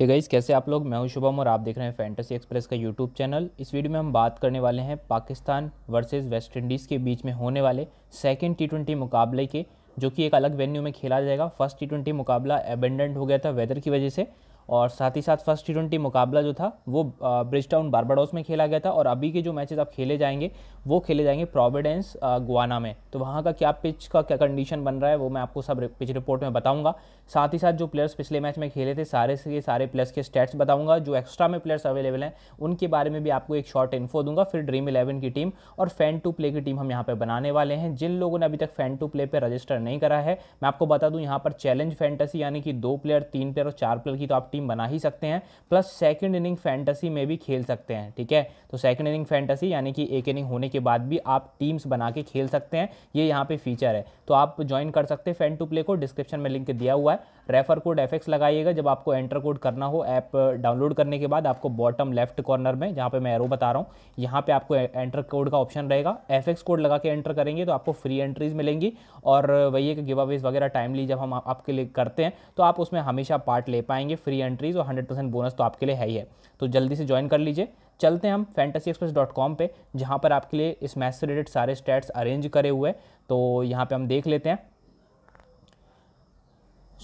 ये गाइस कैसे आप लोग मैं हूं शुभम और आप देख रहे हैं फैंटेसी एक्सप्रेस का यूट्यूब चैनल इस वीडियो में हम बात करने वाले हैं पाकिस्तान वर्सेस वेस्ट इंडीज़ के बीच में होने वाले सेकंड टी मुकाबले के जो कि एक अलग वेन्यू में खेला जाएगा फर्स्ट टी मुकाबला एबेंडेंट हो गया था वेदर की वजह से और साथ ही साथ फर्स्ट टी ट्वेंटी मुकाबला जो था वो ब्रिज टाउन बारबाडोस में खेला गया था और अभी के जो मैचेस आप खेले जाएंगे वो खेले जाएंगे प्रोविडेंस गुआना में तो वहाँ का क्या पिच का क्या कंडीशन बन रहा है वो मैं आपको सब पिच रिपोर्ट में बताऊँगा साथ ही साथ जो प्लेयर्स पिछले मैच में खेले थे सारे से सारे प्लेयर्स के स्टैट्स बताऊँगा जो एक्स्ट्रा में प्लेयर्स अवेलेबल हैं उनके बारे में भी आपको एक शॉर्ट इन्फो दूंगा फिर ड्रीम इलेवन की टीम और फैन टू प्ले की टीम हम यहाँ पर बनाने वाले हैं जिन लोगों ने अभी तक फैन टू प्ले पर रजिस्टर नहीं करा है मैं आपको बता दूँ यहाँ पर चैलेंज फैंटसी यानी कि दो प्लेयर तीन प्लेयर और चार प्लेयर की तो आप टीम बना ही सकते हैं प्लस सेकंड इनिंग फैंटसी में भी खेल सकते हैं ठीक है तो सेकंड इनिंग फैंटसी यानी कि एक इनिंग होने के बाद भी आप टीम्स बना के खेल सकते हैं ये यहाँ पे फीचर है तो आप ज्वाइन कर सकते हैं फैन टू प्ले को डिस्क्रिप्शन में लिंक दिया हुआ है रेफर कोड एफ लगाइएगा जब आपको एंटर कोड करना हो ऐप डाउनलोड करने के बाद आपको बॉटम लेफ्ट कॉर्नर में जहाँ पर मैं एरो बता रहा हूँ यहाँ पर आपको एंटर कोड का ऑप्शन रहेगा एफ कोड लगा के एंटर करेंगे तो आपको फ्री एंट्रीज मिलेंगी और वही एक गिव अवेज वगैरह टाइमली जब हम आपके लिए करते हैं तो आप उसमें हमेशा पार्ट ले पाएंगे फ्री एंट्रीज और हंड्रेड परसेंट बोनस तो आपके लिए है ही है तो जल्दी से ज्वाइन कर लीजिए चलते हैं हम फैंटेसी एक्सप्रेस डॉट कॉम पर जहाँ पर आपके लिए इस मैच से रिलेटेड सारे स्टैट्स अरेंज करे हुए तो यहाँ पर हम देख लेते हैं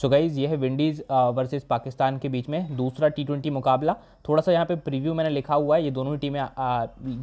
सो गाइज़ यह है विंडीज़ वर्सेस पाकिस्तान के बीच में दूसरा टी ट्वेंटी मुकाबला थोड़ा सा यहाँ पे प्रीव्यू मैंने लिखा हुआ है ये दोनों ही टीमें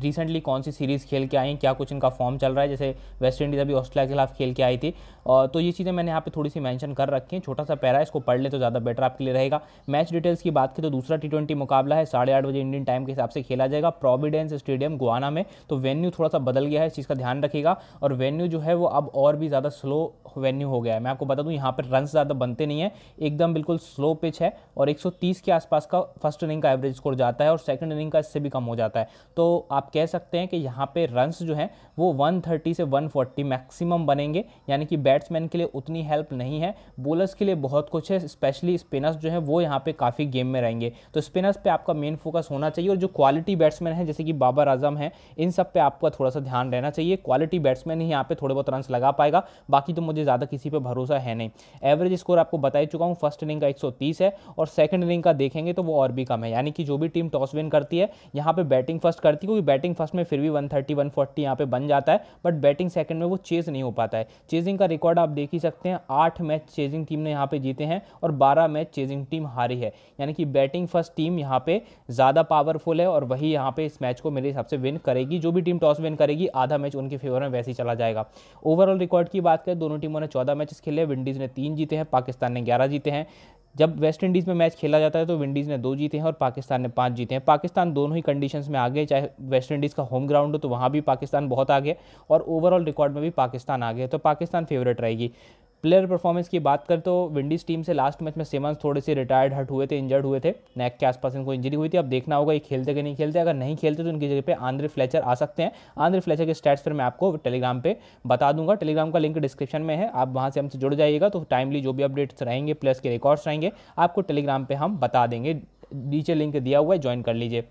रिसेंटली uh, कौन सी सीरीज़ खेल के आई हैं क्या कुछ इनका फॉर्म चल रहा है जैसे वेस्ट इंडीज़ अभी ऑस्ट्रेलिया के खिलाफ खेल के आई थी और uh, तो ये चीज़ें मैंने यहाँ पे थोड़ी सी मैंशन कर रखी हैं छोटा सा पैरा इसको पढ़ ले तो ज़्यादा बेटर आपके लिए रहेगा मैच डिटेल्स की बात की तो दूसरा टी मुकाबला है साढ़े आठ बजे इंडियन टाइम के हिसाब से खेला जाएगा प्रोविडेंस स्टेडियम गुआना में तो वेन्यू थोड़ा सा बदल गया है इस चीज़ का ध्यान रखेगा और वेन्यू जो है वो अब और भी ज़्यादा स्लो वेन्यू हो गया है मैं आपको बता दूँ यहाँ पर रन ज़्यादा बनते नहीं है एकदम बिल्कुल स्लो पिच है और 130 के आसपास का फर्स्ट इनिंग का एवरेज स्कोर जाता है और सेकंड इनिंग का इससे भी कम हो जाता है तो आप कह सकते हैं कि यहाँ पे रन्स जो हैं वो 130 से 140 मैक्सिमम बनेंगे यानी कि बैट्समैन के लिए उतनी हेल्प नहीं है बोलर्स के लिए बहुत कुछ है स्पेशली स्पिनर्स जो है वो यहाँ पर काफ़ी गेम में रहेंगे तो स्पिनर्स पर आपका मेन फोकस होना चाहिए और जो क्वालिटी बैट्समैन है जैसे कि बाबर आजम है इन सब पर आपका थोड़ा सा ध्यान रहना चाहिए क्वालिटी बैट्समैन ही यहाँ पर थोड़े बहुत रन लगा पाएगा बाकी तो मुझे ज़्यादा किसी पर भरोसा है नहीं एवरेज स्कोर आपको बता ही चुका हूँ फर्स्ट इनिंग का 130 है और सेकंड इनिंग का देखेंगे तो वो और भी कम है यानी कि जो भी टीम टॉस विन करती है यहाँ पे बैटिंग फर्स्ट करती है क्योंकि बैटिंग फर्स्ट में फिर भी 130 140 यहाँ पे बन जाता है बट बैटिंग सेकंड में वो चेज नहीं हो पाता है चेजिंग का रिकॉर्ड आप देख ही सकते हैं आठ मैच चेजिंग टीम ने यहाँ पर जीते हैं और बारह मैच चेजिंग टीम हारी है यानी कि बैटिंग फर्स्ट टीम यहाँ पे ज़्यादा पावरफुल है और वही यहाँ पे इस मैच को मेरे हिसाब से विन करेगी जो भी टीम टॉस विन करेगी आधा मैच उनके फेवर में वैसे ही चला जाएगा ओवरऑल रिकॉर्ड की बात करें दोनों टीमों ने चौदह मैचेस खेले विंडीज़ ने तीन जीते हैं पाकिस्तान पाकिस्तान ने ग्यारह जीते हैं जब वेस्ट इंडीज़ में मैच खेला जाता है तो विंडीज़ ने दो जीते हैं और पाकिस्तान ने पांच जीते हैं पाकिस्तान दोनों ही कंडीशंस में आगे चाहे वेस्ट इंडीज़ का होम ग्राउंड हो तो वहाँ भी पाकिस्तान बहुत आगे और ओवरऑल रिकॉर्ड में भी पाकिस्तान आगे तो पाकिस्तान फेवरेट रहेगी प्लेयर परफॉर्मेंस की बात कर तो विंडीज़ टीम से लास्ट मैच में सेवंस थोड़े से रिटायर्ड हट हुए थे इंजर्ड हुए थे नेक के आसपास इनको इंजरी हुई थी अब देखना होगा ये खेलते कि नहीं खेलते अगर नहीं खेलते तो इनकी जगह पे आंद्रे फ्लेचर आ सकते हैं आंद्रे फ्लेचर के स्टैट्स फिर मैं आपको टेलीग्राम पर बता दूंगा टेलीग्राम का लिंक डिस्क्रिप्शन में है आप वहाँ से हमसे जुड़ जाइएगा तो टाइमली जो भी अपडेट्स रहेंगे प्लस के रिकॉर्ड्स रहेंगे आपको टेलीग्राम पर हम बता देंगे नीचे लिंक दिया हुआ है ज्वाइन कर लीजिए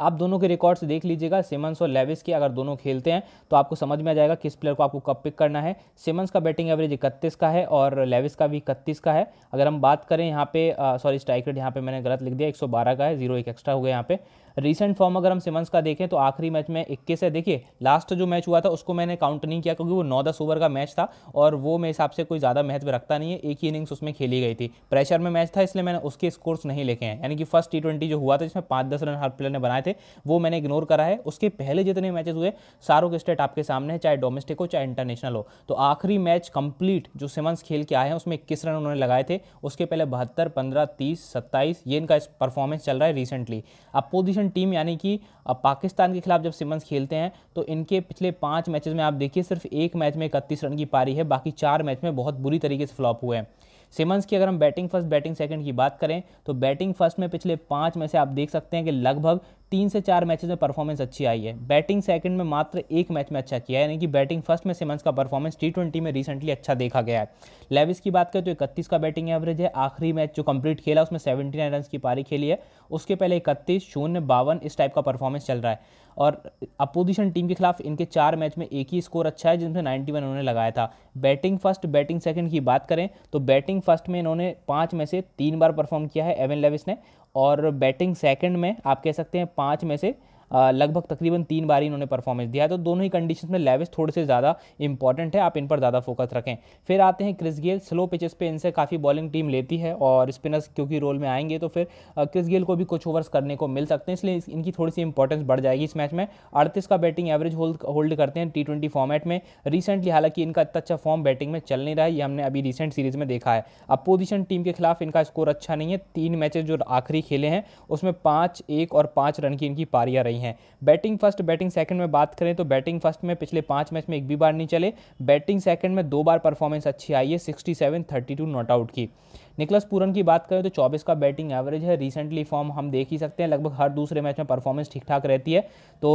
आप दोनों के रिकॉर्ड्स देख लीजिएगा सिमंस और लेविस की अगर दोनों खेलते हैं तो आपको समझ में आ जाएगा किस प्लेयर को आपको कब पिक करना है सिमंस का बैटिंग एवरेज इकतीस का है और लेविस का भी इकतीस का है अगर हम बात करें यहाँ पे सॉरी स्ट्राइक रेट यहाँ पे मैंने गलत लिख दिया एक का है जीरो एक एक्स्ट्रा हो गया यहाँ पे रीसेंट फॉर्म अगर हम सिमंस का देखें तो आखिरी मैच में 21 है देखिए लास्ट जो मैच हुआ था उसको मैंने काउंट नहीं किया क्योंकि वो नौ दस ओवर का मैच था और वो मेरे हिसाब से कोई ज़्यादा महत्व रखता नहीं है एक ही इनिंग्स उसमें खेली गई थी प्रेशर में मैच था इसलिए मैंने उसके स्कोर्स नहीं लिखे हैं यानी कि फर्स्ट टी जो हुआ था जिसमें पाँच दस रन हर प्लेयर ने बनाए थे वो मैंने इग्नोर करा है उसके पहले जितने मैचेस हुए सारों के स्टेट आपके सामने है चाहे डोमेस्टिक हो चाहे इंटरनेशनल हो तो आखिरी मैच कंप्लीट जो सिमंस खेल के आए हैं उसमें इक्कीस रन उन्होंने लगाए थे उसके पहले बहत्तर पंद्रह तीस सत्ताईस ये इनका परफॉर्मेंस चल रहा है रिसेंटली अपोजिशन टीम यानी कि पाकिस्तान के खिलाफ जब सिमंस खेलते हैं तो इनके पिछले पाँच मैचेस में आप देखिए सिर्फ एक मैच में इकतीस रन की पारी है बाकी चार मैच में बहुत बुरी तरीके से फ्लॉप हुए हैं सिमंस की अगर हम बैटिंग फर्स्ट बैटिंग सेकंड की बात करें तो बैटिंग फर्स्ट में पिछले पाँच में से आप देख सकते हैं कि लगभग तीन से चार मैचेस में परफॉर्मेंस अच्छी आई है बैटिंग सेकंड में मात्र एक मैच में अच्छा किया है यानी कि बैटिंग फर्स्ट में सिमंस का परफॉर्मेंस टी में रिसेंटली अच्छा देखा गया है लेविस की बात करें तो इकतीस का बैटिंग एवरेज है आखिरी मैच जो कंप्लीट खेला उसमें सेवेंटी नाइन रन की पारी खेली है उसके पहले इकतीस शून्य बावन इस टाइप का परफॉर्मेंस चल रहा है और अपोजिशन टीम के खिलाफ इनके चार मैच में एक ही स्कोर अच्छा है जिसमें वन उन्होंने लगाया था बैटिंग फर्स्ट बैटिंग सेकंड की बात करें तो बैटिंग फर्स्ट में इन्होंने पाँच में से तीन बार परफॉर्म किया है एवन लेविस ने और बैटिंग सेकंड में आप कह सकते हैं पाँच में से लगभग तकरीबन तीन बार इन्होंने परफॉर्मेंस दिया है तो दोनों ही कंडीशन में लेविस थोड़े से ज़्यादा इंपॉर्टेंट है आप इन पर ज़्यादा फोकस रखें फिर आते हैं क्रिस गेल स्लो पिचेस पे इनसे काफ़ी बॉलिंग टीम लेती है और स्पिनर्स क्योंकि रोल में आएंगे तो फिर क्रिस गेल को भी कुछ ओवर्स करने को मिल सकते हैं इसलिए इनकी थोड़ी सी इंपॉर्टेंस बढ़ जाएगी इस मैच में अड़तीस का बैटिंग एवरेज होल्ड होल्ड करते हैं टी फॉर्मेट में रिसेंटली हालांकि इनका इतना अच्छा फॉर्म बैटिंग में चल नहीं रहा है ये हमने अभी रिसेंट सीरीज़ में देखा है अपोजिशन टीम के खिलाफ इनका स्कोर अच्छा नहीं है तीन मैचेज जो आखिरी खेले हैं उसमें पाँच एक और पाँच रन की इनकी पारियाँ रही रही हैं बैटिंग फर्स्ट बैटिंग सेकंड में बात करें तो बैटिंग फर्स्ट में पिछले पाँच मैच में एक भी बार नहीं चले बैटिंग सेकंड में दो बार परफॉर्मेंस अच्छी आई है sixty seven thirty two not out की निकलस पूरन की बात करें तो चौबीस का बैटिंग एवरेज है रिसेंटली फॉर्म हम देख ही सकते हैं लगभग हर दूसरे मैच में परफॉर्मेंस ठीक ठाक रहती है तो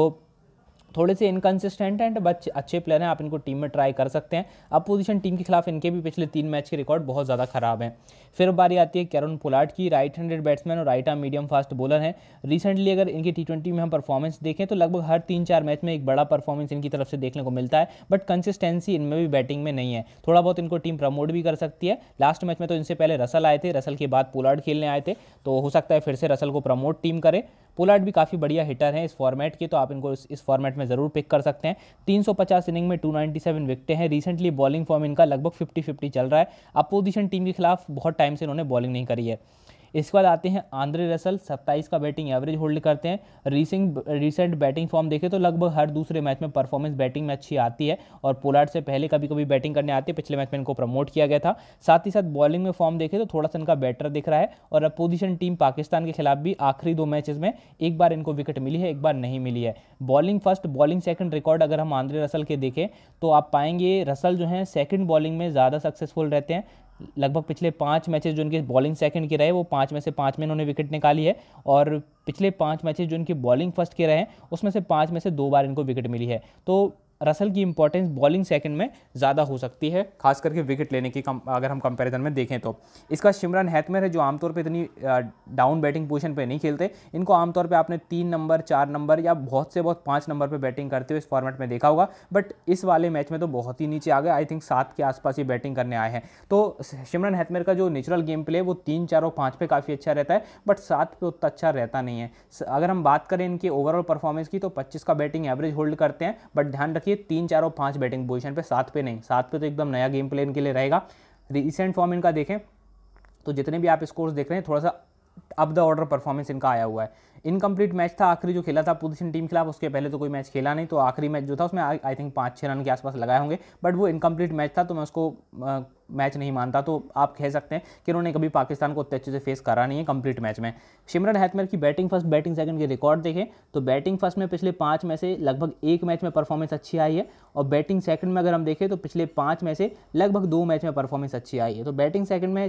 थोड़े से इनकन्सिस्टेंट हैं एंड बच्चे अच्छे प्लेयर हैं आप इनको टीम में ट्राई कर सकते हैं अब पोजीशन टीम के खिलाफ इनके भी पिछले तीन मैच के रिकॉर्ड बहुत ज़्यादा खराब हैं फिर बारी आती है कैरन पुलाट की राइट हैंडेड बैट्समैन और right arm medium fast bowler हैं रिसेंटली अगर इनकी टी में हम परफॉर्मेंस देखें तो लगभग हर तीन चार मैच में एक बड़ा परफॉर्मेंस इनकी तरफ से देखने को मिलता है बट कंसिस्टेंसी इनमें भी बैटिंग में नहीं है थोड़ा बहुत इनको टीम प्रमोट भी कर सकती है लास्ट मैच में तो इनसे पहले रसल आए थे रसल के बाद पुलाट खेलने आए थे तो हो सकता है फिर से रसल को प्रमोट टीम करें पोलार्ड भी काफ़ी बढ़िया हिटर हैं इस फॉर्मेट के तो आप इनको इस, इस फॉर्मेट में ज़रूर पिक कर सकते हैं 350 इनिंग में 297 विकटें हैं रिसेंटली बॉलिंग फॉर्म इनका लगभग 50-50 चल रहा है अपोजिशन टीम के खिलाफ बहुत टाइम से इन्होंने बॉलिंग नहीं करी है इसके बाद आते हैं आंद्रे रसल सत्ताईस का बैटिंग एवरेज होल्ड करते हैं रीसिंग रिसेंट बैटिंग फॉर्म देखें तो लगभग हर दूसरे मैच में परफॉर्मेंस बैटिंग में अच्छी आती है और पोलार्ड से पहले कभी कभी बैटिंग करने आती है पिछले मैच में इनको प्रमोट किया गया था साथ ही साथ बॉलिंग में फॉर्म देखें तो थोड़ा सा इनका बेटर दिख रहा है और अपोजिशन टीम पाकिस्तान के खिलाफ भी आखिरी दो मैचेज में एक बार इनको विकेट मिली है एक बार नहीं मिली है bowling first bowling second record अगर हम आंद्रे रसल के देखें तो आप पाएंगे रसल जो है सेकेंड बॉलिंग में ज़्यादा सक्सेसफुल रहते हैं लगभग पिछले पाँच मैचेस जो इनके बॉलिंग सेकंड के रहे वो पाँच में से पाँच में इन्होंने विकेट निकाली है और पिछले पाँच मैचेस जो इनकी बॉलिंग फर्स्ट के रहे हैं उसमें से पाँच में से दो बार इनको विकेट मिली है तो रसल की इंपॉर्टेंस बॉलिंग सेकंड में ज़्यादा हो सकती है खास करके विकेट लेने की कम, अगर हम कंपैरिजन में देखें तो इसका शिमरन हैथमेर है जो आमतौर पे इतनी डाउन बैटिंग पोजीशन पे नहीं खेलते इनको आमतौर पे आपने तीन नंबर चार नंबर या बहुत से बहुत पाँच नंबर पर बैटिंग करते हुए इस फॉर्मेट में देखा होगा बट इस वाले मैच में तो बहुत ही नीचे आ गए आई थिंक सात के आसपास ये बैटिंग करने आए हैं तो शिमरन हैथमेर का जो नेचुरल गेम प्ले वो तीन चार और पाँच पे काफ़ी अच्छा रहता है बट सात पे उतना अच्छा रहता नहीं है अगर हम बात करें इनकी ओवरऑल परफॉर्मेंस की तो पच्चीस का बैटिंग एवरेज होल्ड करते हैं बट ध्यान रखिए देखिए तीन चार और पाँच बैटिंग पोजिशन पर सात पे नहीं सात पे तो एकदम नया गेम प्लान के लिए रहेगा रिसेंट फॉर्म इनका देखें तो जितने भी आप स्कोर्स देख रहे हैं थोड़ा सा अब द ऑर्डर परफॉर्मेंस इनका आया हुआ है इनकम्प्लीट मैच था आखिरी जो खेला था पोजिशन टीम खिलाफ उसके पहले तो कोई मैच खेला नहीं तो आखिरी मैच जो था उसमें आई थिंक पाँच छः रन के आसपास लगाए होंगे बट वो इनकम्प्लीट मैच था तो मैं उसको आ, मैच नहीं मानता तो आप कह सकते हैं कि उन्होंने कभी पाकिस्तान को उतने अच्छे से फेस करा नहीं है कंप्लीट मैच में सिमरन हैथमर की बैटिंग फर्स्ट बैटिंग सेकंड के रिकॉर्ड देखें तो बैटिंग फर्स्ट में पिछले पाँच में से लगभग एक मैच में परफॉर्मेंस अच्छी आई है और बैटिंग सेकंड में अगर हम देखें तो पिछले पाँच में से लगभग दो मैच में परफॉर्मेंस अच्छी आई है तो बैटिंग सेकंड में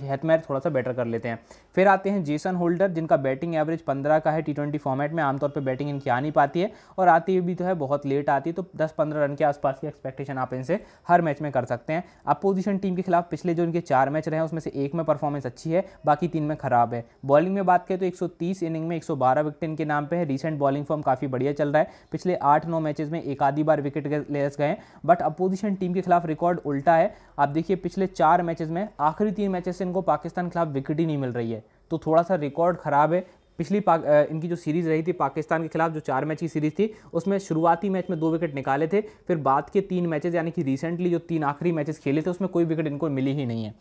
हैथमेर थोड़ा सा बेटर कर लेते हैं फिर आते हैं जेसन होल्डर जिनका बैटिंग एवरेज पंद्रह का है टी फॉर्मेट में आमतौर पर बैटिंग इनकी आ नहीं पाती है और आती हुई भी तो है बहुत लेट आती है तो दस पंद्रह रन के आसपास की एक्सपेक्टेशन आप इनसे हर मैच में कर सकते हैं अपोजिशन टीम के खिलाफ पिछले जो इनके चार मैच रहे हैं उसमें से एक में परफॉर्मेंस अच्छी है बाकी तीन में खराब है बॉलिंग में बात करें तो 130 इनिंग में 112 विकेट इनके नाम पे है रीसेंट बॉलिंग फॉर्म काफ़ी बढ़िया चल रहा है पिछले आठ नौ मैचेस में एक आधी बार विकेट लेस गए बट अपोजिशन टीम के खिलाफ रिकॉर्ड उल्टा है आप देखिए पिछले चार मैचेज में आखिरी तीन मैचेस से इनको पाकिस्तान के खिलाफ विकेट ही नहीं मिल रही है तो थोड़ा सा रिकॉर्ड खराब है पिछली इनकी जो सीरीज़ रही थी पाकिस्तान के खिलाफ जो चार मैच की सीरीज़ थी उसमें शुरुआती मैच में दो विकेट निकाले थे फिर बाद के तीन मैचेस यानी कि रिसेंटली जो तीन आखिरी मैचेस खेले थे उसमें कोई विकेट इनको मिली ही नहीं है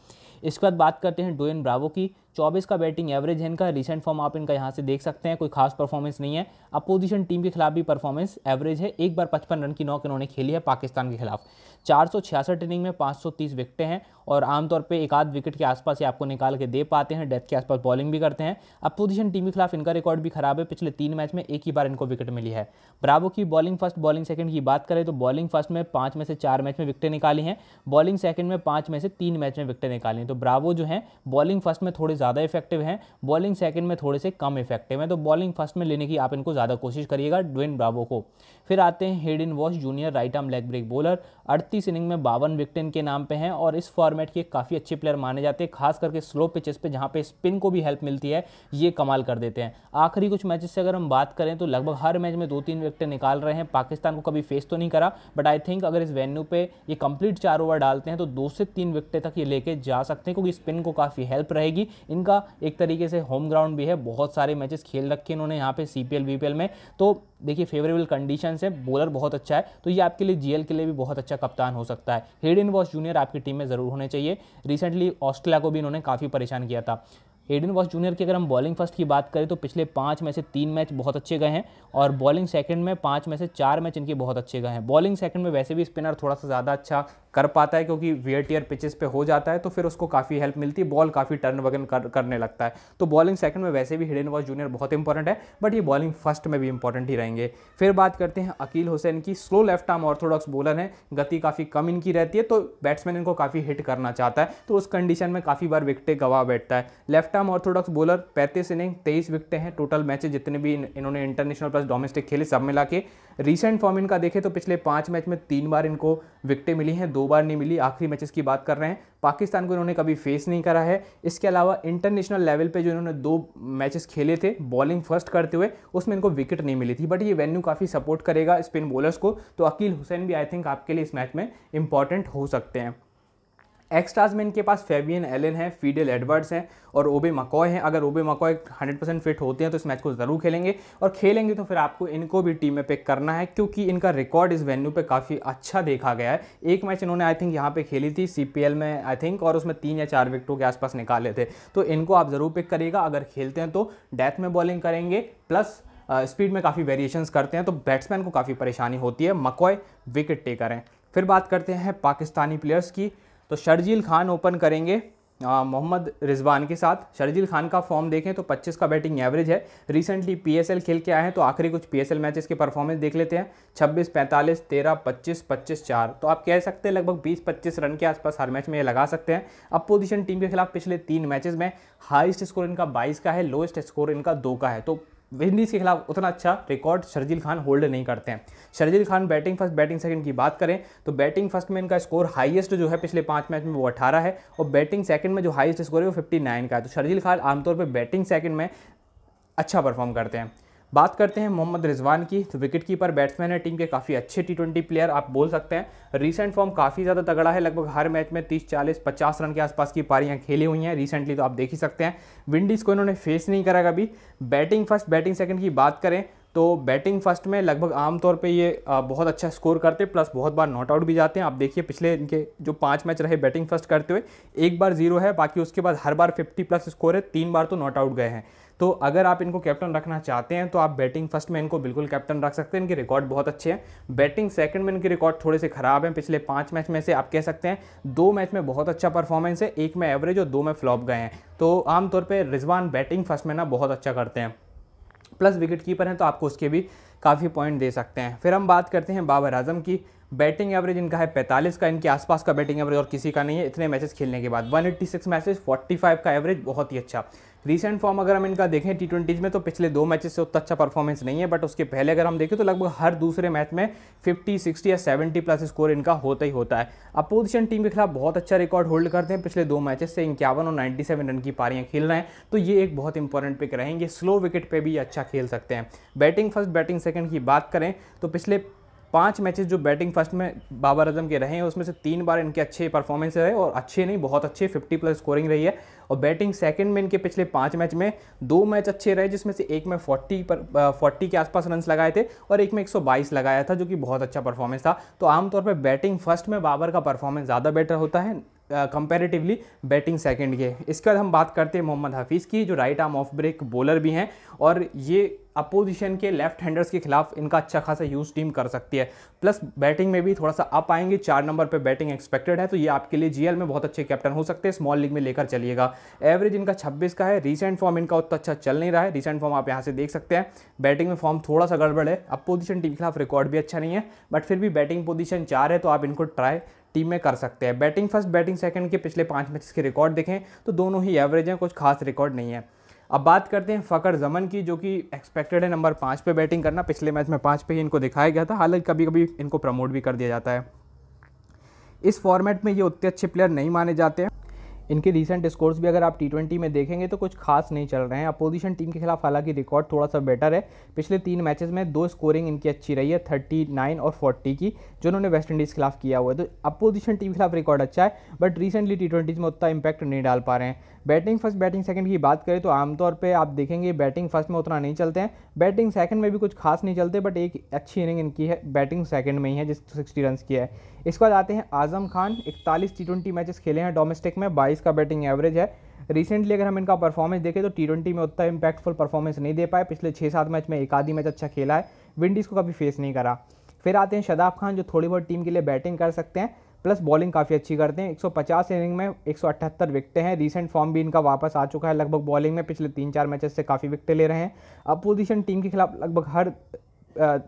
इसके बाद बात करते हैं डोएन ब्रावो की चौबीस का बैटिंग एवरेज है इनका रिसेंट फॉर्म आप इनका यहाँ से देख सकते हैं कोई खास परफॉर्मेंस नहीं है अपोजिशन टीम के खिलाफ भी परफॉर्मेंस एवरेज है एक बार पचपन रन की नौक इन्होंने खेली है पाकिस्तान के खिलाफ चार इनिंग में 530 विकटें हैं और आमतौर पे एक आध विकेट के आसपास ही आपको निकाल के दे पाते हैं डेथ के आसपास बॉलिंग भी करते हैं अपोजिशन टीम के खिलाफ इनका रिकॉर्ड भी खराब है पिछले तीन मैच में एक ही बार इनको विकेट मिली है ब्रावो की बॉलिंग फर्स्ट बॉलिंग सेकंड की बात करें तो बॉलिंग फर्स्ट में पाँच में से चार मैच में विकटें निकाली हैं बॉलिंग सेकंड में पाँच में से तीन मैच में विकटें निकाली हैं तो ब्रावो जो है बॉलिंग फर्स्ट में थोड़े ज़्यादा इफेक्टिव हैं बॉलिंग सेकंड में थोड़े से कम इफेक्टिव हैं तो बॉलिंग फर्स्ट में लेने की आप इनको ज़्यादा कोशिश करिएगा ड्वेन ब्रावो को फिर आते हैं Hayden Walsh junior right arm leg break bowler अड़तीस इनिंग में बावन विकेट इनके नाम पर हैं और इस फॉर्मेट के काफ़ी अच्छे प्लेयर माने जाते हैं खास करके स्लो पिचेस पर जहाँ पर स्पिन को भी हेल्प मिलती है ये कमाल कर देते हैं आखिरी कुछ मैचेस से अगर हम बात करें तो लगभग हर मैच में दो तीन विकेटें निकाल रहे हैं पाकिस्तान को कभी फेस तो नहीं करा बट आई थिंक अगर इस वेन्यू पे ये कंप्लीट चार ओवर डालते हैं तो दो से तीन विकेटें तक ये लेके जा सकते हैं क्योंकि स्पिन को काफ़ी हेल्प रहेगी इनका एक तरीके से होम ग्राउंड भी है बहुत सारे मैचेस खेल रखे हैं इन्होंने यहाँ पे सी पी में तो देखिए फेवरेबल कंडीशन है बॉलर बहुत अच्छा है तो ये आपके लिए जीएल के लिए भी बहुत अच्छा कप्तान हो सकता है हेड इन वॉश जूनियर आपकी टीम में ज़रूर होने चाहिए रिसेंटली ऑस्ट्रेलिया को भी इन्होंने काफ़ी परेशान किया था हेडन वॉस जूनियर की अगर हम बॉलिंग फर्स्ट की बात करें तो पिछले पाँच में से तीन मैच बहुत अच्छे गए हैं और बॉलिंग सेकंड में पाँच में से चार मैच इनके बहुत अच्छे गए हैं बॉलिंग सेकंड में वैसे भी स्पिनर थोड़ा सा ज़्यादा अच्छा कर पाता है क्योंकि वेयर टीयर पिचेस पे हो जाता है तो फिर उसको काफ़ी हेल्प मिलती है बॉल काफ़ी टर्न वगन कर, करने लगता है तो बॉलिंग सेकंड में वैसे भी हिडन वॉस जूनियर बहुत इंपॉर्टेंट है बट ये बॉलिंग फर्स्ट में भी इंपॉर्टेंट ही रहेंगे फिर बात करते हैं अकील हुसैन की slow left arm orthodox bowler है गति काफ़ी कम इनकी रहती है तो बैट्समैन इनको काफ़ी हिट करना चाहता है तो उस कंडीशन में काफ़ी बार विकटें गवा बैठता है लेफ्ट बैक ऑर्थोडॉक्स बॉलर पैंतीस इनिंग तेईस विकटें हैं टोटल मैचेस जितने भी इन, इन्होंने इंटरनेशनल प्लस डोमेस्टिक खेले सब मिला के रिसेंट फॉर्म इनका देखें तो पिछले पाँच मैच में तीन बार इनको विकटें मिली हैं दो बार नहीं मिली आखिरी मैचेस की बात कर रहे हैं पाकिस्तान को इन्होंने कभी फेस नहीं करा है इसके अलावा इंटरनेशनल लेवल पे जो इन्होंने दो मैचेस खेले थे बॉलिंग फर्स्ट करते हुए उसमें इनको विकेट नहीं मिली थी बट ये वेन्यू काफ़ी सपोर्ट करेगा स्पिन बॉलर्स को तो अकील हुसैन भी आई थिंक आपके लिए इस मैच में इंपॉर्टेंट हो सकते हैं एक्स्ट्राज में इनके पास फेबियन एलन है फीडल एडवर्ड्स हैं और ओबे मकॉय हैं अगर ओबे मकॉय 100% फिट होते हैं तो इस मैच को ज़रूर खेलेंगे और खेलेंगे तो फिर आपको इनको भी टीम में पिक करना है क्योंकि इनका रिकॉर्ड इस वेन्यू पे काफ़ी अच्छा देखा गया है एक मैच इन्होंने आई थिंक यहाँ पे खेली थी सी में आई थिंक और उसमें तीन या चार विकेटों के आसपास निकाले थे तो इनको आप ज़रूर पिक करिएगा अगर खेलते हैं तो डेथ में बॉलिंग करेंगे प्लस स्पीड में काफ़ी वेरिएशन करते हैं तो बैट्समैन को काफ़ी परेशानी होती है मकॉय विकेट टेकर हैं फिर बात करते हैं पाकिस्तानी प्लेयर्स की तो शर्जील खान ओपन करेंगे मोहम्मद रिजवान के साथ शर्जील खान का फॉर्म देखें तो 25 का बैटिंग एवरेज है रिसेंटली पीएसएल खेल के आए हैं तो आखिरी कुछ पीएसएल मैचेस के परफॉर्मेंस देख लेते हैं 26 45 13 25 25 4 तो आप कह सकते हैं लगभग 20 25 रन के आसपास हर मैच में ये लगा सकते हैं अपोजिशन टीम के खिलाफ पिछले तीन मैचेज में हाइस्ट स्कोर इनका बाईस का है लोएस्ट स्कोर इनका दो का है तो विंडीज़ के खिलाफ उतना अच्छा रिकॉर्ड शर्जील खान होल्ड नहीं करते हैं Sharjeel Khan batting first batting second की बात करें तो बैटिंग फर्स्ट में इनका स्कोर हाईएस्ट जो है पिछले पाँच मैच में वो अठारह है और बैटिंग सेकंड में जो हाईएस्ट स्कोर है वो फिफ्टी का है तो शर्जील खान आमतौर पर बैटिंग सेकंड में अच्छा परफॉर्म करते हैं बात करते हैं मोहम्मद रिजवान की तो विकेट कीपर बैट्समैन है टीम के काफ़ी अच्छे टी ट्वेंटी प्लेयर आप बोल सकते हैं रीसेंट फॉर्म काफ़ी ज़्यादा तगड़ा है लगभग हर मैच में तीस चालीस पचास रन के आसपास की पारियाँ खेली हुई हैं रिसेंटली तो आप देख ही सकते हैं विंडीज़ को इन्होंने फेस नहीं करा कभी बैटिंग फर्स्ट बैटिंग सेकेंड की बात करें तो बैटिंग फर्स्ट में लगभग आमतौर पे ये बहुत अच्छा स्कोर करते प्लस बहुत बार नॉट आउट भी जाते हैं आप देखिए पिछले इनके जो पांच मैच रहे बैटिंग फर्स्ट करते हुए एक बार जीरो है बाकी उसके बाद हर बार फिफ्टी प्लस स्कोर है तीन बार तो नॉट आउट गए हैं तो अगर आप इनको कैप्टन रखना चाहते हैं तो आप बैटिंग फर्स्ट में इनको बिल्कुल कैप्टन रख सकते हैं इनके रिकॉर्ड बहुत अच्छे हैं बैटिंग सेकंड में इनके रिकॉर्ड थोड़े से खराब हैं पिछले पाँच मैच में से आप कह सकते हैं दो मैच में बहुत अच्छा परफॉर्मेंस है एक में एवरेज और दो में फ्लॉप गए हैं तो आमतौर पर रिजवान बैटिंग फर्स्ट में ना बहुत अच्छा करते हैं प्लस विकेट कीपर हैं तो आपको उसके भी काफ़ी पॉइंट दे सकते हैं फिर हम बात करते हैं बाबर आजम की बैटिंग एवरेज इनका है 45 का इनके आसपास का बैटिंग एवरेज और किसी का नहीं है इतने मैचेस खेलने के बाद 186 मैचेज फोर्टी का एवरेज बहुत ही अच्छा रिसेंट फॉर्म अगर हम इनका देखें टी ट्वेंटीज़ में तो पिछले दो मैचेस से उतना अच्छा परफॉर्मेंस नहीं है बट उसके पहले अगर हम देखें तो लगभग हर दूसरे मैच में 50, 60 या 70 प्लस स्कोर इनका होता ही होता है अपोजिशन टीम के खिलाफ बहुत अच्छा रिकॉर्ड होल्ड करते हैं पिछले दो मैचेस से इक्यावन और नाइन्टी रन की पारियाँ खेल रहे हैं तो ये एक बहुत इंपॉर्टेंट पिक रहेंगे स्लो विकेट पर भी अच्छा खेल सकते हैं बैटिंग फर्स्ट बैटिंग सेकेंड की बात करें तो पिछले पांच मैचेस जो बैटिंग फर्स्ट में बाबर आजम के रहे हैं उसमें से तीन बार इनके अच्छे परफॉर्मेंस रहे और अच्छे नहीं बहुत अच्छे 50 प्लस स्कोरिंग रही है और बैटिंग सेकंड में इनके पिछले पांच मैच में दो मैच अच्छे रहे जिसमें से एक में 40 पर फोर्टी के आसपास रन लगाए थे और एक में एक लगाया था जो कि बहुत अच्छा परफॉर्मेंस था तो आमतौर पर बैटिंग फर्स्ट में बाबर का परफॉर्मेंस ज़्यादा बेटर होता है कंपेरेटिवली बैटिंग सेकंड के इसके बाद हम बात करते हैं मोहम्मद हफीज़ की जो right arm off break bowler भी हैं और ये अपोजिशन के लेफ्ट हैंडर्स के खिलाफ इनका अच्छा खासा यूज़ टीम कर सकती है प्लस बैटिंग में भी थोड़ा सा अप आएंगे चार नंबर पर बैटिंग एक्सपेक्टेड है तो ये आपके लिए जीएल में बहुत अच्छे कैप्टन हो सकते हैं स्मॉल लीग में लेकर चलिएगा एवरेज इनका छब्बीस का है रिसेंट फॉर्म इनका उतना अच्छा चल नहीं रहा है रिसेंट फॉर्म आप यहाँ से देख सकते हैं बैटिंग में फॉर्म थोड़ा सा गड़बड़ है अपोजिशन टीम के खिलाफ रिकॉर्ड भी अच्छा नहीं है बट फिर भी बैटिंग पोजिशन चार है तो आप इनको ट्राई टीम में कर सकते हैं बैटिंग फर्स्ट बैटिंग सेकंड के पिछले पाँच मैच के रिकॉर्ड देखें तो दोनों ही एवरेज हैं कुछ खास रिकॉर्ड नहीं है अब बात करते हैं फ़कर जमन की जो कि एक्सपेक्टेड है नंबर पाँच पे बैटिंग करना पिछले मैच में पाँच पे ही इनको दिखाया गया था हालांकि कभी कभी इनको प्रमोट भी कर दिया जाता है इस फॉर्मेट में ये उतने अच्छे प्लेयर नहीं माने जाते हैं इनके रिसेंट स्कोर्स भी अगर आप टी में देखेंगे तो कुछ खास नहीं चल रहे हैं अपोजिशन टीम के खिलाफ हालांकि रिकॉर्ड थोड़ा सा बेटर है पिछले तीन मैचेस में दो स्कोरिंग इनकी अच्छी रही है 39 और 40 की जो उन्होंने वेस्ट इंडीज़ खिलाफ किया हुआ है तो अपोजिशन टीम के खिलाफ रिकॉर्ड अच्छा है बट रिसेंटली टी में उतना इम्पैक्ट नहीं डाल पा रहे हैं बैटिंग फर्स्ट बैटिंग सेकंड की बात करें तो आमतौर पे आप देखेंगे बैटिंग फर्स्ट में उतना नहीं चलते हैं बैटिंग सेकंड में भी कुछ खास नहीं चलते बट एक अच्छी इनिंग इनकी है बैटिंग सेकंड में ही है जिस सिक्सटी रन की है इसके बाद आते हैं आजम खान इकतालीस टी ट्वेंटी मैचेस खेले हैं डोमेस्टिक में बाईस का बैटिंग एवरेज है रिसेंटली अगर हम इनका परफॉर्मेंस देखें तो टी ट्वेंटी में उतना इम्पैक्टफुल परफॉर्मेंस नहीं दे पाए पिछले छः सात मैच में एक आधी मैच अच्छा खेला है विंडीज़ को कभी फेस नहीं करा फिर आते हैं शदाब खान जो थोड़ी बहुत टीम के लिए बैटिंग कर सकते हैं प्लस बॉलिंग काफ़ी अच्छी करते हैं 150 इनिंग में 178 विकटे हैं रीसेंट फॉर्म भी इनका वापस आ चुका है लगभग बॉलिंग में पिछले तीन चार मैचेस से काफ़ी विकटे ले रहे हैं अपोजिशन टीम के खिलाफ लगभग हर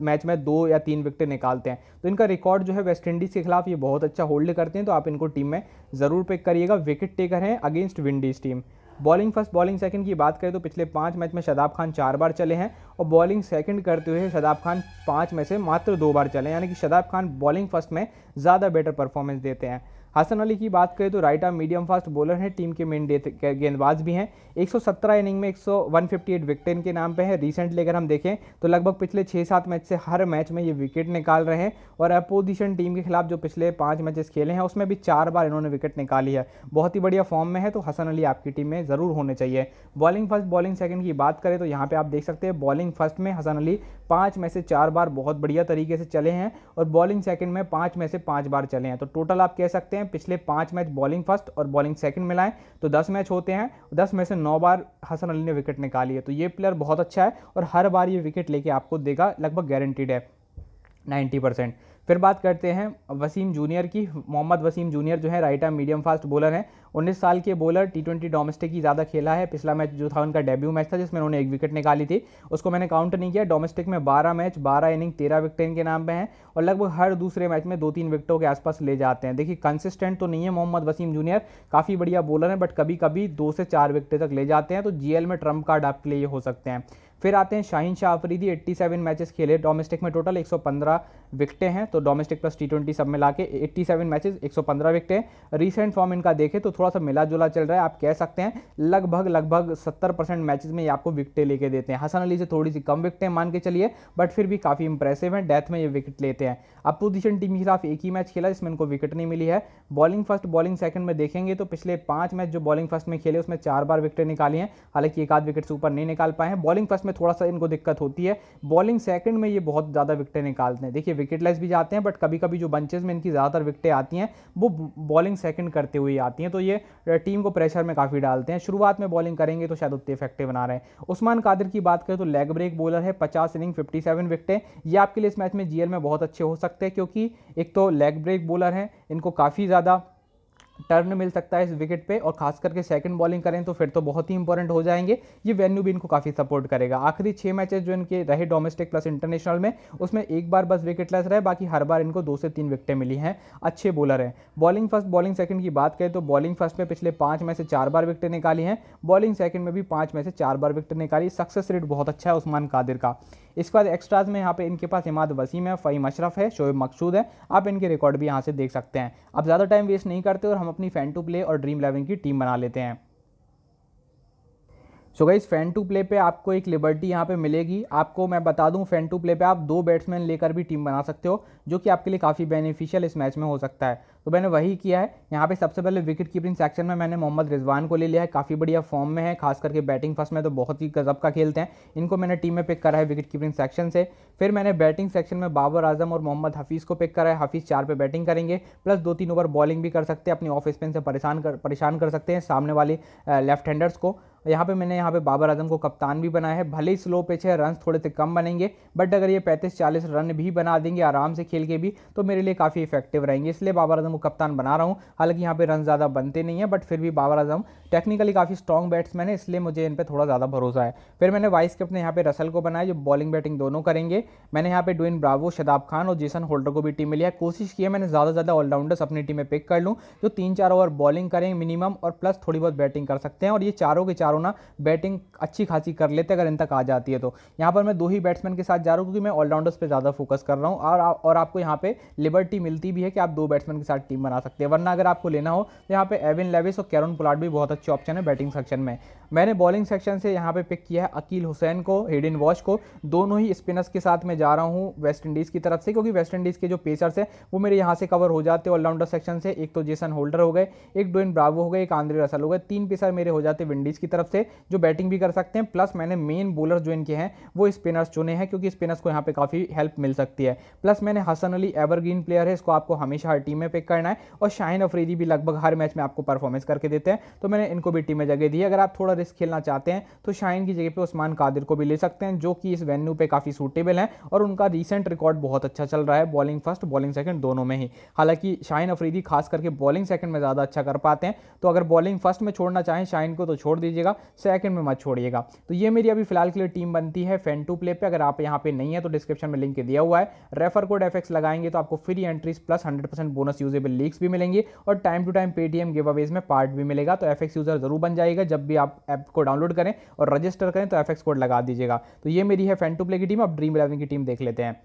मैच में दो या तीन विकटे निकालते हैं तो इनका रिकॉर्ड जो है वेस्ट इंडीज़ के खिलाफ ये बहुत अच्छा होल्ड करते हैं तो आप इनको टीम में ज़रूर पिक करिएगा विकेट टेकर हैं against Windies team bowling first bowling second की बात करें तो पिछले पाँच मैच में शदाब खान चार बार चले हैं और बॉलिंग सेकंड करते हुए शदाब खान पाँच में से मात्र दो बार चले यानी कि शदाब खान बॉलिंग फर्स्ट में ज़्यादा बेटर परफॉर्मेंस देते हैं हसन अली की बात करें तो right arm medium fast bowler हैं टीम के मेन गेंदबाज भी हैं 117 इनिंग में 158 विकेट इनके नाम पे है रिसेंटली अगर हम देखें तो लगभग पिछले छः सात मैच से हर मैच में ये विकेट निकाल रहे हैं और अपोजिशन टीम के खिलाफ जो पिछले पाँच मैचेस खेले हैं उसमें भी चार बार इन्होंने विकेट निकाली है बहुत ही बढ़िया फॉर्म में है तो हसन अली आपकी टीम में ज़रूर होने चाहिए बॉलिंग फर्स्ट बॉलिंग सेकेंड की बात करें तो यहाँ पर आप देख सकते हैं बॉलिंग फर्स्ट में हसन अली पाँच में से चार बार बहुत बढ़िया तरीके से चले हैं और बॉलिंग सेकंड में पाँच में से पाँच बार चले हैं तो टोटल आप कह सकते हैं पिछले पाँच मैच बॉलिंग फर्स्ट और बॉलिंग सेकंड लाएँ तो दस मैच होते हैं दस में से नौ बार हसन अली ने विकेट निकाली है तो ये प्लेयर बहुत अच्छा है और हर बार ये विकेट लेके आपको देगा लगभग गारंटीड है नाइन्टी परसेंट फिर बात करते हैं वसीम जूनियर की मोहम्मद वसीम जूनियर जो है right arm medium fast bowler हैं उन्नीस साल के बॉलर टी ट्वेंटी डोमेस्टिक ही ज़्यादा खेला है पिछला मैच जो था उनका डेब्यू मैच था जिसमें उन्होंने एक विकेट निकाली थी उसको मैंने काउंट नहीं किया डोमेस्टिक में 12 मैच 12 इनिंग 13 विकेट इनके नाम पे हैं और लगभग हर दूसरे मैच में दो तीन विकेटों के आसपास ले जाते हैं देखिए कंसिस्टेंट तो नहीं है मोहम्मद वसीम जूनियर काफ़ी बढ़िया बॉलर हैं बट कभी कभी दो से चार विकेटें तक ले जाते हैं तो जी में ट्रम्प कार्ड आपके लिए हो सकते हैं फिर आते हैं शाहीन शाह आफरीदी 87 मैचेस खेले डोमेस्टिक में टोटल 115 विकटें हैं तो डोमेस्टिक प्लस टी सब मिला के सेवन लाके एक सौ पंद्रह विकटें रिसेंट फॉर्म इनका देखें तो थोड़ा सा मिला जुला चल रहा है आप कह सकते हैं लगभग लगभग 70 परसेंट मैचेज में ये आपको विकटें लेके देते हैं हसन अली से थोड़ी सी कम विकटें मान के चलिए बट फिर भी काफ़ी इंप्रेसिव हैं डेथ में ये विकेट लेते हैं अपोजिशन टीम के खिलाफ एक ही मैच खेला जिसमें इनको विकेट नहीं मिली है बॉलिंग फर्स्ट बॉलिंग सेकंड में देखेंगे तो पिछले पाँच मैच जो बॉलिंग फर्स्ट में खेले उसमें चार बार विकेटें निकाली हैं हालांकि एक आध विकेट ऊपर नहीं निकाल पाए हैं बॉलिंग फर्स्ट में थोड़ा सा इनको दिक्कत होती है बॉलिंग सेकंड में ये बहुत ज़्यादा विकटें निकालते हैं देखिए विकेटलेस भी जाते हैं बट कभी कभी जो बंचेज में इनकी ज़्यादातर विकटें आती हैं वो बॉलिंग सेकंड करते हुए आती हैं तो ये टीम को प्रेशर में काफ़ी डालते हैं शुरुआत में बॉलिंग करेंगे तो शायद उतने इफेक्टिव बना रहे हैं उस्मान कादिर की बात करें तो लेग ब्रेक बॉलर है पचास इनिंग फिफ्टी विकटें ये आपके लिए इस मैच में जी में बहुत अच्छे हो सकते हैं क्योंकि एक तो लेग ब्रेक बॉलर हैं इनको काफ़ी ज़्यादा टर्न मिल सकता है इस विकेट पे और खास करके सेकंड बॉलिंग करें तो फिर तो बहुत ही इंपॉर्टेंट हो जाएंगे ये वेन्यू भी इनको काफ़ी सपोर्ट करेगा आखिरी छः मैचेस जो इनके रहे डोमेस्टिक प्लस इंटरनेशनल में उसमें एक बार बस विकेटलेस रहे बाकी हर बार इनको दो से तीन विकटें मिली हैं अच्छे बॉलर हैं बॉलिंग फर्स्ट बॉलिंग सेकंड की बात करें तो बॉलिंग फर्स्ट में पिछले पाँच में से चार बार विकटें निकाली हैं बॉलिंग सेकंड में भी पाँच में से चार बार विकटें निकाली सक्सेस रेट बहुत अच्छा है उस्मान कादिर का इसके बाद एक्स्ट्राज में यहाँ पे इनके पास इमाद वसीम है फ़ईम अशरफ है शोएब मकसूद है आप इनके रिकॉर्ड भी यहाँ से देख सकते हैं अब ज़्यादा टाइम वेस्ट नहीं करते और हम अपनी फ़ैन टू प्ले और ड्रीम इलेवन की टीम बना लेते हैं so guys fan two play पे आपको एक लिबर्टी यहाँ पे मिलेगी आपको मैं बता दूँ फ़ैन टू प्ले पे आप दो बैट्समैन लेकर भी टीम बना सकते हो जो कि आपके लिए काफ़ी बेनिफिशियल इस मैच में हो सकता है तो मैंने वही किया है यहाँ पे सबसे पहले विकेट कीपिंग सेक्शन में मैंने मोहम्मद रिजवान को ले लिया है काफ़ी बढ़िया फॉर्म में है खास करके बैटिंग फर्स्ट में तो बहुत ही गजब का खेलते हैं इनको मैंने टीम में पिक करा है विकेट कीपिंग सेक्शन से फिर मैंने बैटिंग सेक्शन में बाबर आजम और मोहम्मद हफीज़ को पिक करा है हफीज़ चार पे बैटिंग करेंगे प्लस दो तीन ओवर बॉलिंग भी कर सकते हैं अपनी ऑफ स्पिन से परेशान कर परेशान कर सकते हैं सामने वाले लेफ्ट हैंडर्स को यहाँ पे मैंने यहाँ पे बाबर आजम को कप्तान भी बनाया है भले ही स्लो पिच है रन थोड़े से कम बनेंगे बट अगर ये पैंतीस चालीस रन भी बना देंगे आराम से खेल के भी तो मेरे लिए काफ़ी इफेक्टिव रहेंगे इसलिए बाबर आजम को कप्तान बना रहा हूँ हालांकि यहाँ पे रन ज़्यादा बनते नहीं है बट फिर भी बाबर आजम टेक्निकली काफ़ी स्ट्रॉन्ग बैट्समैन है इसलिए मुझे इन पर थोड़ा ज़्यादा भरोसा है फिर मैंने वाइस कैप्टन यहाँ पे रसल को बनाया जो बॉलिंग बैटिंग दोनों करेंगे मैंने यहाँ पे डुविन ब्रावो शदाब खान और जेसन होल्डर को भी टीम में लिया कोशिश की है मैंने ज़्यादा ज़्यादा ऑलराउंडर्स अपनी टीम में पिक कर लूँ जो तीन चार ओवर बॉलिंग करें मिनिमम और प्लस थोड़ी बहुत बैटिंग कर सकते हैं और ये चारों के चारों ना बैटिंग अच्छी खासी कर लेते अगर इन तक आ जाती है तो यहाँ पर मैं दो ही बैट्समैन के साथ जा रहा हूँ क्योंकि मैं ऑलराउंडर्स पर ज़्यादा फोकस कर रहा हूँ और, और आपको यहाँ पर लिबर्टी मिलती भी है कि आप दो बैट्समैन के साथ टीम बना सकते हैं वरना अगर आपको लेना हो तो यहाँ पे एविन लेविस और कैरन पुलाट भी बहुत अच्छे ऑप्शन है बैटिंग सेक्शन में मैंने बॉलिंग सेक्शन से यहाँ पे पिक किया है अकील हुसैन को हेडिन वॉश को दोनों ही स्पिनर्स के साथ मैं जा रहा हूँ वेस्ट इंडीज़ की तरफ से क्योंकि वेस्ट इंडीज़ के जो पेसर्स हैं वो मेरे यहाँ से कवर हो जाते ऑलराउंडर सेक्शन से एक तो जेसन होल्डर हो गए एक डोइन ब्रावो हो गए एक आंद्रे रसल हो गए तीन पेसर मेरे हो जाते विंडीज़ की तरफ से जो बैटिंग भी कर सकते हैं प्लस मैंने मेन बॉलर जो इनके हैं वो स्पिनर्स चुने हैं क्योंकि स्पिनर्स को यहाँ पे काफ़ी हेल्प मिल सकती है प्लस मैंने हसन अली एवरग्रीन प्लेयर है इसको आपको हमेशा हर टीम में पिक करना है और शाहिन अफरीदी भी लगभग हर मैच में आपको परफॉर्मेंस करके देते हैं तो मैंने इनको भी टीम में जगह दी अगर आप थोड़ा रिस्क खेलना चाहते हैं तो शाइन की जगह पर उस्मान कादिर को भी ले सकते हैं जो कि इस वेन्यू पर काफ़ी सूटेबल हैं और उनका रिसेंट रिकॉर्ड बहुत अच्छा चल रहा है बॉलिंग फर्स्ट बॉलिंग सेकंड दोनों में ही हालांकि शाइन अफरीदी खास करके बॉलिंग सेकेंड में ज़्यादा अच्छा कर पाते हैं तो अगर बॉलिंग फर्स्ट में छोड़ना चाहें शाइन को तो छोड़ दीजिएगा सेकंड में मत छोड़िएगा तो ये मेरी अभी फिलहाल के लिए टीम बनती है फैन टू प्ले पे अगर आप यहाँ पे नहीं है तो डिस्क्रिप्शन में लिंक दिया हुआ है रेफर कोड एफ लगाएंगे तो आपको free entries plus hundred bonus use usable leaks भी मिलेंगी और time to time Paytm giveaways में पार्ट भी मिलेगा तो एफ यूज़र ज़रूर बन जाएगा जब भी आप ऐप को डाउनलोड करें और रजिस्टर करें तो एफ कोड लगा दीजिएगा तो ये मेरी है फैन टू प्ले की टीम अब ड्रीम इलेवन की टीम देख लेते हैं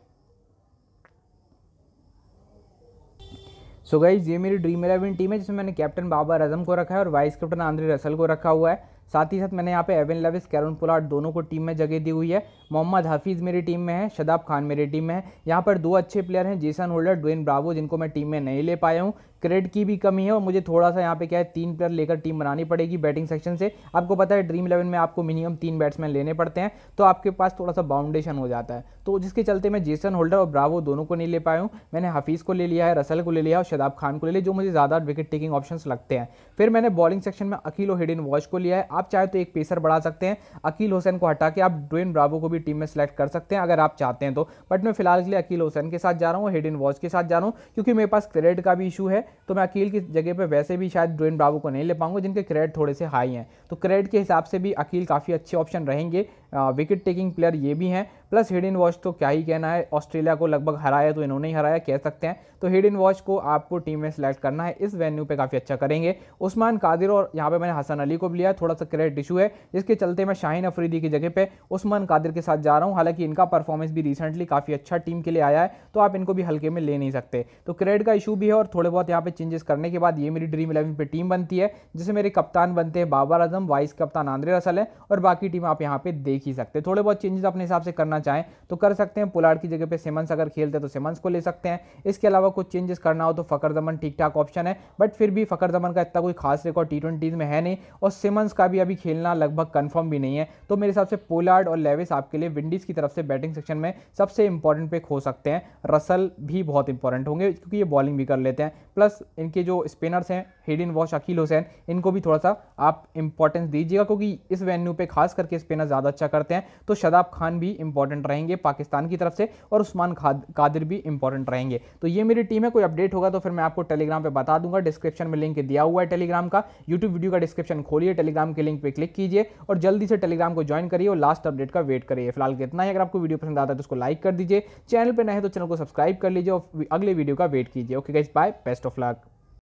सो so गाइज ये मेरी ड्रीम इलेवन टीम है जिसमें मैंने कैप्टन बाबर आजम को रखा है और वाइस कैप्टन आंद्रे रसल को रखा हुआ है साथ ही साथ मैंने यहाँ पे एवन लविस कैरन पुलाट दोनों को टीम में जगह दी हुई है मोहम्मद हफीज़ मेरी टीम में है शदाब खान मेरी टीम में है यहाँ पर दो अच्छे प्लेयर हैं जेसन होल्डर ड्वेन ब्रावो जिनको मैं टीम में नहीं ले पाया हूँ क्रेड की भी कमी है और मुझे थोड़ा सा यहाँ पे क्या है तीन प्लेयर लेकर टीम बनानी पड़ेगी बैटिंग सेक्शन से आपको पता है ड्रीम इलेवन में आपको मिनिमम तीन बैट्समैन लेने पड़ते हैं तो आपके पास थोड़ा सा बाउंडेशन हो जाता है तो जिसके चलते मैं जेसन होल्डर और ब्रावो दोनों को नहीं ले पाया हूँ मैंने हफीज़ को ले लिया है रसल को ले लिया और शदाब खान को ले लिया जो मुझे ज़्यादा विकेट टेकिंग ऑप्शन लगते हैं फिर मैंने बॉलिंग सेक्शन में अकील और इन वॉच को लिया है आप चाहे तो एक पेसर बढ़ा सकते हैं अकील हुसैन को हटा के आप ड्वेन ब्रावो को भी टीम में सेलेक्ट कर सकते हैं अगर आप चाहते हैं तो बट मैं फिलहाल के लिए अकील हुसैन के साथ जा रहा हूँ इन वॉच के साथ जा रहा हूँ क्योंकि मेरे पास क्रेडिट का भी इशू है तो मैं अकील की जगह पे वैसे भी शायद ड्वेन ब्रावो को नहीं ले पाऊंगा जिनके क्रेडिट थोड़े से हाई हैं तो क्रेडिट के हिसाब से भी अकील काफ़ी अच्छे ऑप्शन रहेंगे विकेट टेकिंग प्लेयर ये भी हैं प्लस हिड इन वॉच तो क्या ही कहना है ऑस्ट्रेलिया को लगभग हराया तो इन्होंने ही हराया कह सकते हैं तो हिड इन वॉच को आपको टीम में सेलेक्ट करना है इस वेन्यू पे काफ़ी अच्छा करेंगे उस्मान कादिर और यहाँ पे मैंने हसन अली को भी लिया थोड़ा सा क्रेडिट इशू है जिसके चलते मैं शाहीन अफरीदी की जगह पर उस्मान कादिर के साथ जा रहा हूँ हालांकि इनका परफॉर्मेंस भी रिसेंटली काफ़ी अच्छा टीम के लिए आया है तो आप इनको भी हल्के में ले नहीं सकते तो क्रेडिट का इशू भी है और थोड़े बहुत यहाँ पर चेंजेस करने के बाद ये मेरी ड्रीम इलेवन पर टीम बनती है जिसे मेरे कप्तान बनते हैं बाबर आजम वाइस कप्तान आंद्रे रसल है और बाकी टीम आप यहाँ पर देख देख ही सकते हैं थोड़े बहुत चेंजेस अपने हिसाब से करना चाहें तो कर सकते हैं पुलाड की जगह पे सेमंस अगर खेलते हैं तो सेमंस को ले सकते हैं इसके अलावा कुछ चेंजेस करना हो तो फ़कर दमन ठीक ठाक ऑप्शन है बट फिर भी फ़कर जमन का इतना कोई खास रिकॉर्ड टी ट्वेंटीज़ में है नहीं और सेमंस का भी अभी खेलना लगभग कन्फर्म भी नहीं है तो मेरे हिसाब से पोलार्ड और लेविस आपके लिए विंडीज़ की तरफ से बैटिंग सेक्शन में सबसे इंपॉर्टेंट पिक हो सकते हैं रसल भी बहुत इंपॉर्टेंट होंगे क्योंकि ये बॉलिंग भी कर लेते हैं प्लस इनके जो स्पिनर्स हैं हेडिन वॉश अकील हुसैन इनको भी थोड़ा सा आप इंपॉर्टेंस दीजिएगा क्योंकि इस वेन्यू पे खास करके स्पिनर ज़्यादा अच्छा करते हैं तो शदाब खान भी इंपॉर्टेंट रहेंगे पाकिस्तान की तरफ से और उस्मान कादिर भी इंपॉर्टेंट रहेंगे तो ये मेरी टीम है कोई अपडेट होगा तो फिर मैं आपको टेलीग्राम पर बता दूंगा डिस्क्रिप्शन में लिंक दिया हुआ है टेलीग्राम का यूट्यूब वीडियो का डिस्क्रिप्शन खोलिए टेलीग्राम के लिंक पर क्लिक कीजिए और जल्दी से टेलीग्राम को ज्वाइन करिए और लास्ट अपडेट का वेट करिए फिलहाल कितना ही अगर आपको वीडियो पसंद आता है तो उसको लाइक कर दीजिए चैनल पर नहीं तो चैनल को सब्सक्राइब कर लीजिए और अगले वीडियो का वेट कीजिए okay guys bye best of luck